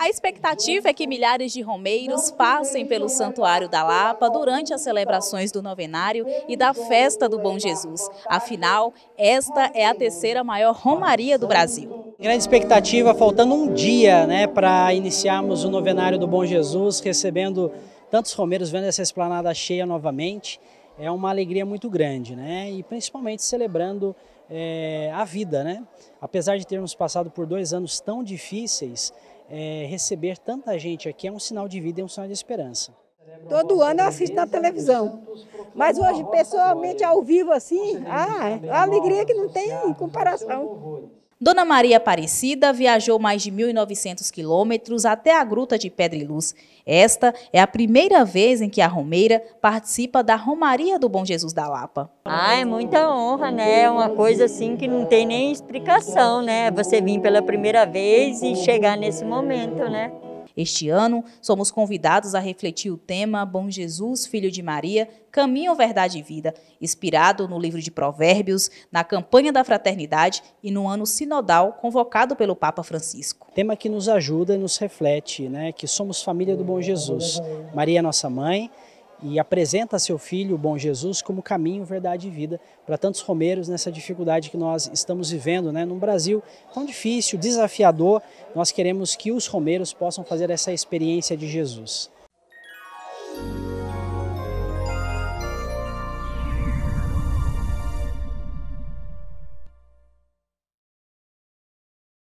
A expectativa é que milhares de romeiros passem pelo Santuário da Lapa durante as celebrações do novenário e da Festa do Bom Jesus. Afinal, esta é a terceira maior romaria do Brasil. Grande expectativa, faltando um dia né, para iniciarmos o novenário do Bom Jesus, recebendo tantos romeiros, vendo essa esplanada cheia novamente é uma alegria muito grande, né? E principalmente celebrando é, a vida, né? Apesar de termos passado por dois anos tão difíceis, é, receber tanta gente aqui é um sinal de vida e é um sinal de esperança. Todo ano eu assisto na televisão, mas hoje pessoalmente ao vivo assim, ah, é a alegria que não tem comparação. Dona Maria Aparecida viajou mais de 1.900 quilômetros até a Gruta de Pedra e Luz. Esta é a primeira vez em que a Romeira participa da Romaria do Bom Jesus da Lapa. Ah, é muita honra, né? É uma coisa assim que não tem nem explicação, né? Você vir pela primeira vez e chegar nesse momento, né? Este ano, somos convidados a refletir o tema Bom Jesus, Filho de Maria, Caminho, Verdade e Vida, inspirado no livro de Provérbios, na campanha da fraternidade e no ano sinodal convocado pelo Papa Francisco. Tema que nos ajuda e nos reflete, né, que somos família do Bom Jesus. Maria é nossa mãe, e apresenta seu filho, o bom Jesus, como caminho, verdade e vida para tantos romeiros nessa dificuldade que nós estamos vivendo, né? Num Brasil tão difícil, desafiador, nós queremos que os romeiros possam fazer essa experiência de Jesus.